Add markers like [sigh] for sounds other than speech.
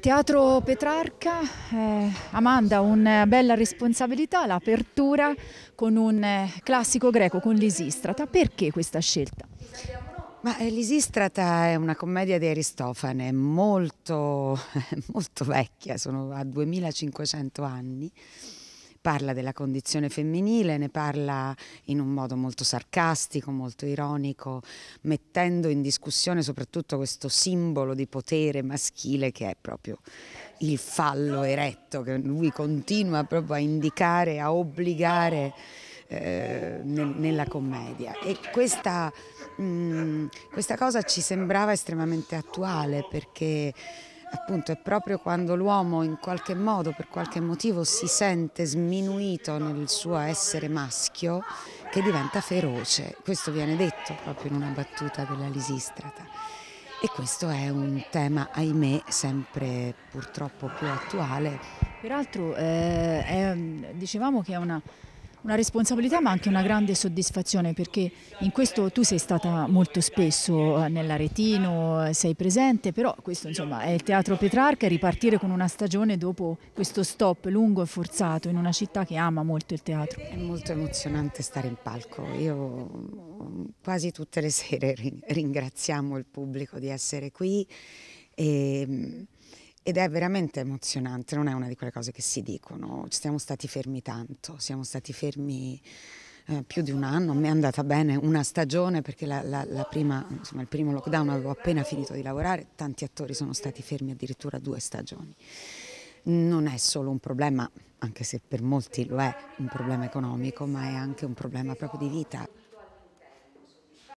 Teatro Petrarca, eh, Amanda, una eh, bella responsabilità, l'apertura con un eh, classico greco, con l'Isistrata. Perché questa scelta? Ma eh, L'Isistrata è una commedia di Aristofane, molto, [laughs] molto vecchia, sono a 2500 anni parla della condizione femminile, ne parla in un modo molto sarcastico, molto ironico, mettendo in discussione soprattutto questo simbolo di potere maschile che è proprio il fallo eretto, che lui continua proprio a indicare, a obbligare eh, nella commedia. E questa, mh, mm, questa cosa ci sembrava estremamente attuale perché appunto è proprio quando l'uomo in qualche modo, per qualche motivo, si sente sminuito nel suo essere maschio che diventa feroce. Questo viene detto proprio in una battuta della Lisistrata. E questo è un tema, ahimè, sempre purtroppo più attuale. Peraltro eh, è, dicevamo che è una una responsabilità ma anche una grande soddisfazione perché in questo tu sei stata molto spesso eh, nell'Aretino, eh, sei presente, però questo insomma è il Teatro Petrarca ripartire con una stagione dopo questo stop lungo e forzato in una città che ama molto il teatro. È molto emozionante stare in palco, io quasi tutte le sere [laughs] ringraziamo il pubblico di essere qui e ehm, ed è veramente emozionante, non è una di quelle cose che si dicono, siamo stati fermi tanto, siamo stati fermi eh, più di un anno, mi è andata bene una stagione perché la, la, la prima, insomma, il primo lockdown avevo appena finito di lavorare, tanti attori sono stati fermi addirittura due stagioni. Non è solo un problema, anche se per molti lo è, un problema economico, ma è anche un problema proprio di vita.